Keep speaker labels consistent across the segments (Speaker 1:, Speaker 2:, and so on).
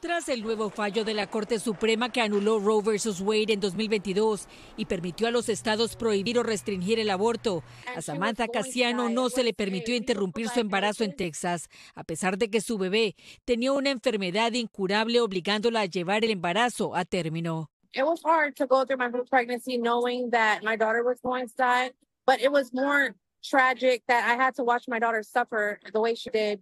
Speaker 1: Tras el nuevo fallo de la Corte Suprema que anuló Roe versus Wade en 2022 y permitió a los estados prohibir o restringir el aborto, a Samantha Casiano no se le permitió interrumpir su embarazo en Texas, a pesar de que su bebé tenía una enfermedad incurable obligándola a llevar el embarazo a término. It was hard to go through my pregnancy knowing that my daughter was going to die, but it was more tragic that I had to watch my daughter suffer the way she did.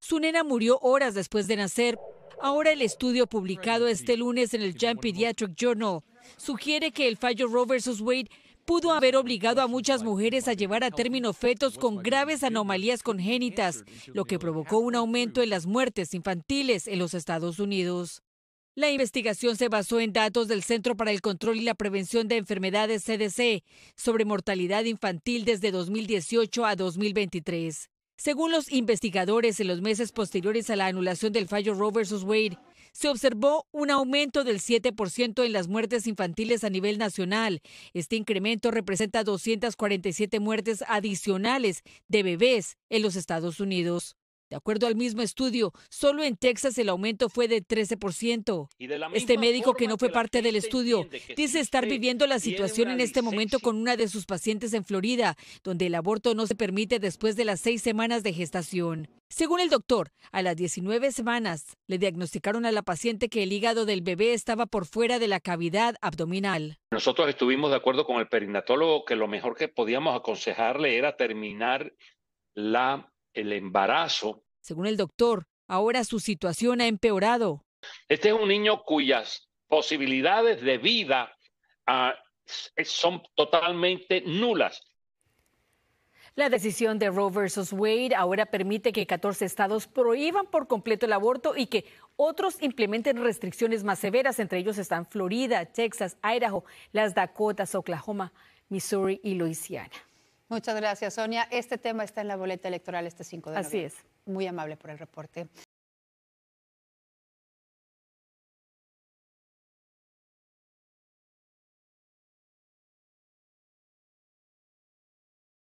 Speaker 1: Su nena murió horas después de nacer, Ahora el estudio publicado este lunes en el Jam Pediatric Journal sugiere que el fallo Roe versus Wade pudo haber obligado a muchas mujeres a llevar a término fetos con graves anomalías congénitas, lo que provocó un aumento en las muertes infantiles en los Estados Unidos. La investigación se basó en datos del Centro para el Control y la Prevención de Enfermedades CDC sobre mortalidad infantil desde 2018 a 2023. Según los investigadores, en los meses posteriores a la anulación del fallo Roe vs. Wade, se observó un aumento del 7% en las muertes infantiles a nivel nacional. Este incremento representa 247 muertes adicionales de bebés en los Estados Unidos. De acuerdo al mismo estudio, solo en Texas el aumento fue de 13%. este médico que no fue parte del estudio dice estar viviendo la situación en este momento con una de sus pacientes en Florida, donde el aborto no se permite después de las seis semanas de gestación. Según el doctor, a las 19 semanas le diagnosticaron a la paciente que el hígado del bebé estaba por fuera de la cavidad abdominal.
Speaker 2: Nosotros estuvimos de acuerdo con el perinatólogo que lo mejor que podíamos aconsejarle era terminar la el embarazo.
Speaker 1: Según el doctor, ahora su situación ha empeorado.
Speaker 2: Este es un niño cuyas posibilidades de vida ah, son totalmente nulas.
Speaker 1: La decisión de Roe versus Wade ahora permite que 14 estados prohíban por completo el aborto y que otros implementen restricciones más severas. Entre ellos están Florida, Texas, Idaho, las Dakotas, Oklahoma, Missouri y Luisiana. Muchas gracias, Sonia. Este tema está en la boleta electoral este 5 de noviembre. Así es. Muy amable por el reporte.